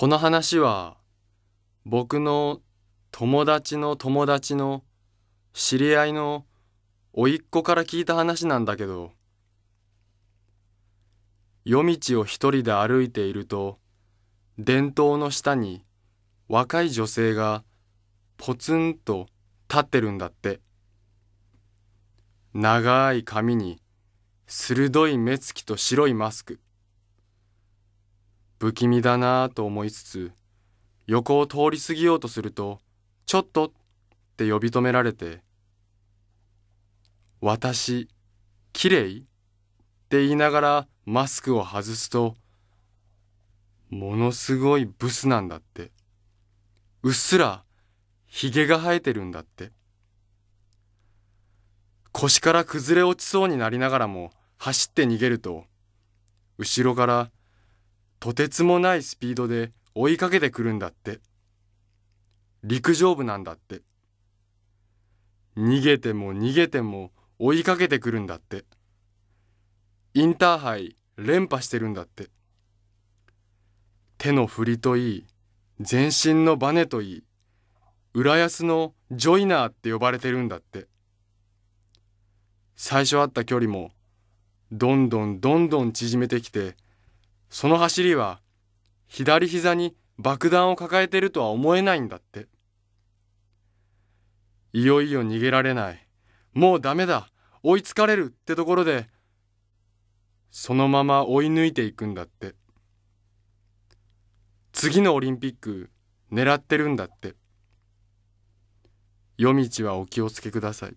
この話は僕の友達の友達の知り合いの甥っ子から聞いた話なんだけど夜道を一人で歩いていると電灯の下に若い女性がポツンと立ってるんだって長い髪に鋭い目つきと白いマスク不気味だなぁと思いつつ、横を通り過ぎようとすると、ちょっとって呼び止められて、私、綺麗って言いながらマスクを外すと、ものすごいブスなんだって。うっすら、髭が生えてるんだって。腰から崩れ落ちそうになりながらも走って逃げると、後ろからとてつもないスピードで追いかけてくるんだって。陸上部なんだって。逃げても逃げても追いかけてくるんだって。インターハイ連覇してるんだって。手の振りといい、全身のバネといい、浦安のジョイナーって呼ばれてるんだって。最初あった距離も、どんどんどんどん縮めてきて、その走りは左膝に爆弾を抱えているとは思えないんだって。いよいよ逃げられない。もうダメだ。追いつかれるってところで、そのまま追い抜いていくんだって。次のオリンピック狙ってるんだって。夜道はお気をつけください。